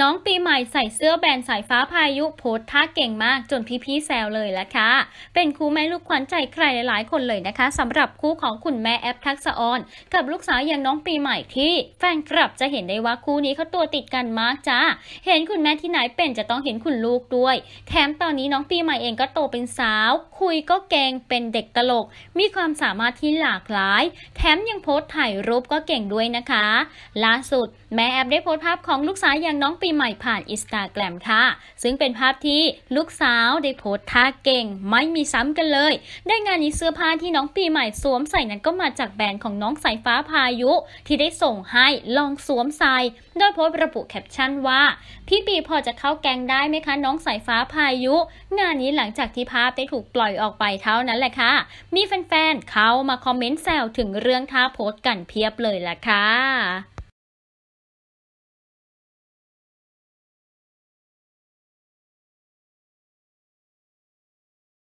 น้องปีใหม่ใส่เสื้อแบรนด์สายฟ้าพายุโพสท่าเก่งมากจนพี่ๆแซวเลยละค่ะเป็นคู่แม่ลูกขวัญใจใครหลาย ๆ คนเลยนะคะ สำหรับคู่ของคุณแม่แอปทักษออน กับลูกสาวอย่างน้องปีใหม่ที่แฟนคลับจะเห็นได้ว่าคู่นี้เขาตัวติดกันมากจ้าเห็นคุณแม่ที่ไหนเป็นจะต้องเห็นคุณลูกด้วย แถมตอนนี้น้องปีใหม่เองก็โตเป็นสาวคุยก็เก่งเป็นเด็กตลก มีความสามารถที่หลากหลาย แถมยังโพสถ่ายรูปก็เก่งด้วยนะคะล่าสุด แม่แอปได้โพสภาพของลูกสาวอย่างน้องปีใหม่ผ่านอินสตาแกรมค่ะ ซึ่งเป็นภาพที่ลูกสาวได้โพสท่าเก่งไม่มีซ้ำกันเลย ได้งานนี้เสื้อผ้าที่น้องปีใหม่สวมใส่นั้นก็มาจากแบรนด์ของน้องสายฟ้าพายุ ที่ได้ส่งให้ลองสวมใส่ โดยโพสระบุแคปชั่นว่า พี่ปีพอจะเข้าแกงได้ไหมคะ น้องสายฟ้าพายุ งานนี้หลังจากที่ภาพได้ถูกปล่อยออกไปเท่านั้นแหละค่ะมีแฟนๆเขามาคอมเมนต์แซวถึงเรื่องท่าโพสกันเพียบเลยล่ะค่ะ